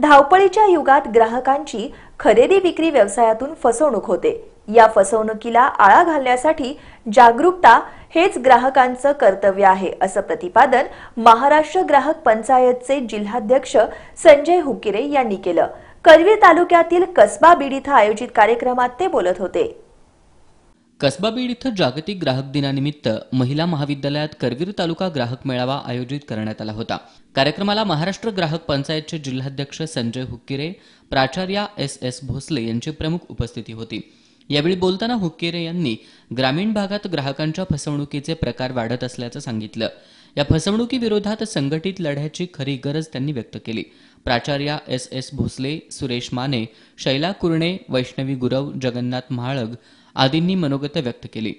धावपळीच्या युगात ग्राहकांची खरेदी विक्री व्यवसायातून फसवणूक होते या फसवणुकीला आळा घालण्यासाठी जागरूकता हेच ग्राहकांचं कर्तव्य आहे असं प्रतिपादन महाराष्ट्र ग्राहक पंचायतचे जिल्हाध्यक्ष संजय हुकिरे यांनी केलं करवीर तालुक्यातील कसबा बीड इथं आयोजित कार्यक्रमात ते बोलत होते कसबा बीड इथं जागतिक ग्राहक दिनानिमित्त महिला महाविद्यालयात करवीर तालुका ग्राहक मेळावा आयोजित करण्यात आला होता कार्यक्रमाला महाराष्ट्र ग्राहक पंचायतचे जिल्हाध्यक्ष संजय हुक्केरे प्राचार्या एस एस भोसले यांची प्रमुख उपस्थिती होती यावेळी बोलताना हुक्केरे यांनी ग्रामीण भागात ग्राहकांच्या फसवणुकीचे प्रकार वाढत असल्याचं सांगितलं या फसवणुकीविरोधात संघटित लढ्याची खरी गरज त्यांनी व्यक्त केली प्राचार्या एस एस भोसले सुरेश माने शैला कुरणे वैष्णवी गुरव जगन्नाथ महाळग आदींनी मनोगत व्यक्त केली